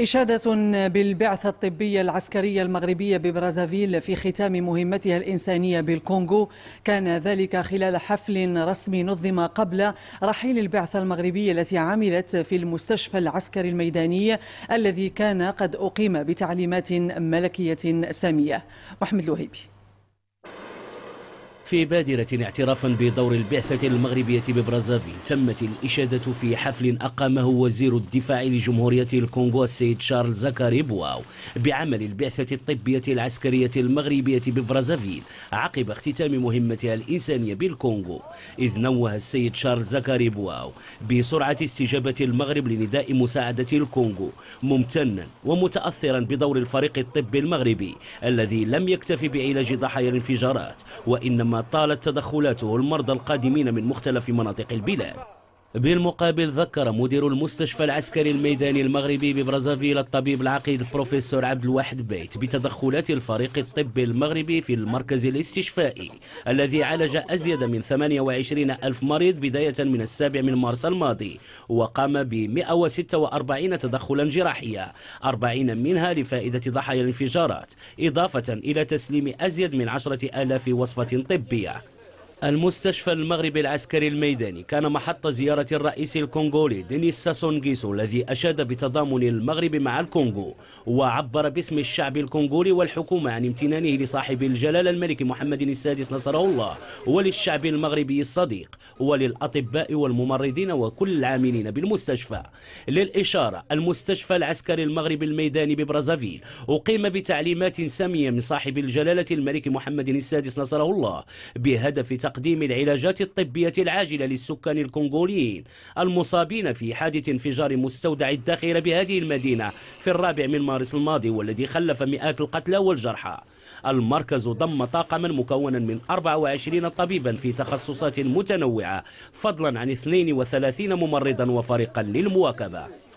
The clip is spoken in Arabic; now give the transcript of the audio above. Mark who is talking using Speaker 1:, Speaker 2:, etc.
Speaker 1: إشادة بالبعثة الطبية العسكرية المغربية ببرازافيل في ختام مهمتها الإنسانية بالكونغو كان ذلك خلال حفل رسمي نظم قبل رحيل البعثة المغربية التي عملت في المستشفى العسكري الميداني الذي كان قد أقيم بتعليمات ملكية سامية محمد الوهيبي
Speaker 2: في بادرة اعترافا بدور البعثة المغربية ببرازافيل تمت الإشادة في حفل أقامه وزير الدفاع لجمهورية الكونغو السيد شارل زكاري بواو بعمل البعثة الطبية العسكرية المغربية ببرازافيل عقب اختتام مهمتها الإنسانية بالكونغو إذ نوه السيد شارل زكاري بواو بسرعة استجابة المغرب لنداء مساعدة الكونغو ممتنا ومتأثرا بدور الفريق الطبي المغربي الذي لم يكتفي بعلاج ضحايا الانفجارات وإنما طالت تدخلاته المرضى القادمين من مختلف مناطق البلاد بالمقابل ذكر مدير المستشفى العسكري الميداني المغربي ببرازافيل الطبيب العقيد البروفيسور عبد الواحد بيت بتدخلات الفريق الطبي المغربي في المركز الاستشفائي الذي عالج أزيد من 28 ألف مريض بداية من السابع من مارس الماضي وقام ب 146 تدخلا جراحية 40 منها لفائدة ضحايا الانفجارات إضافة إلى تسليم أزيد من 10 آلاف وصفة طبية المستشفى المغربي العسكري الميداني كان محط زيارة الرئيس الكونغولي دينيس ساسونغيسو الذي أشاد بتضامن المغرب مع الكونغو وعبر باسم الشعب الكونغولي والحكومة عن امتنانه لصاحب الجلالة الملك محمد السادس نصره الله وللشعب المغربي الصديق وللأطباء والممرضين وكل العاملين بالمستشفى للإشارة المستشفى العسكري المغربي الميداني ببرازافيل أقيم بتعليمات سامية من صاحب الجلالة الملك محمد السادس نصره الله بهدف تقديم العلاجات الطبية العاجلة للسكان الكونغوليين المصابين في حادث انفجار مستودع الداخل بهذه المدينة في الرابع من مارس الماضي والذي خلف مئات القتلى والجرحى المركز ضم طاقما مكونا من 24 طبيبا في تخصصات متنوعة فضلا عن 32 ممرضا وفريقا للمواكبة